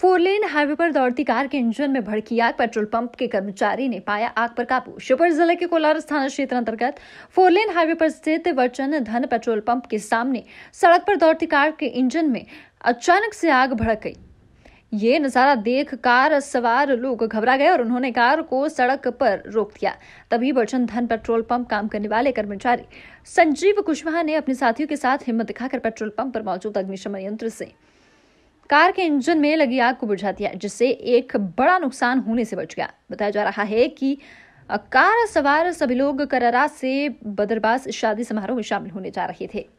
four lane highway पर दौड़ती car के इंजन में भड़की आग पेट्रोल पंप के कर्मचारी ने पाया आग पर काबू शिवपुर जिले के कोलारस थाना क्षेत्र अंतर्गत फोरलेन हाईवे पर स्थित वर्चन धन पेट्रोल पंप के सामने सड़क पर दौड़ती कार के इंजन में अचानक से आग भड़क गई ये नज़ारा देख कार सवार लोग घबरा गए और उन्होंने कार को सड़क पर रोक दिया तभी बर्चन धन पेट्रोल पंप काम करने वाले कर्मचारी संजीव कुशवाहा ने अपने साथियों के साथ हिम्मत दिखाकर पेट्रोल पंप पर मौजूद अग्निशमन यंत्र से कार के इंजन में लगी आग को बुझा दिया जिससे एक बड़ा नुकसान होने से बच गया बताया जा रहा है कि कार सवार सभी लोग करारा से बदरबास शादी समारोह में शामिल होने जा रहे थे